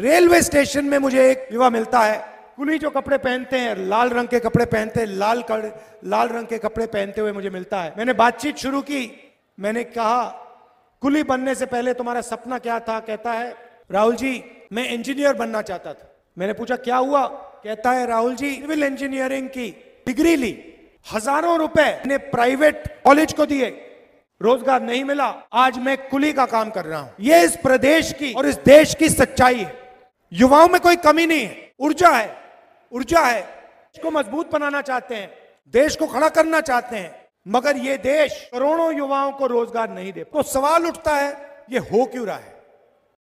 railway station में मुझे एक युवा मिलता है कुली जो कपड़े पहनते हैं लाल रंग के कपड़े पहनते हैं लाल कड़ लाल रंग के कपड़े पहनते हुए मुझे मिलता है मैंने बातचीत शुरू की मैंने कहा कुली बनने से पहले तुम्हारा सपना क्या था कहता है राहुल जी मैं इंजीनियर बनना चाहता था मैंने पूछा क्या हुआ कहता है राहुल जी सिविल इंजीनियरिंग की डिग्री ली हजारों रुपए ने प्राइवेट कॉलेज को दिए रोजगार नहीं मिला आज मैं कुली का काम कर रहा हूं ये इस प्रदेश की और इस देश की सच्चाई है युवाओं में कोई कमी नहीं है ऊर्जा है ऊर्जा है इसको मजबूत बनाना चाहते हैं देश को खड़ा करना चाहते हैं मगर ये देश करोड़ों युवाओं को रोजगार नहीं दे तो सवाल उठता है ये हो क्यों रहा है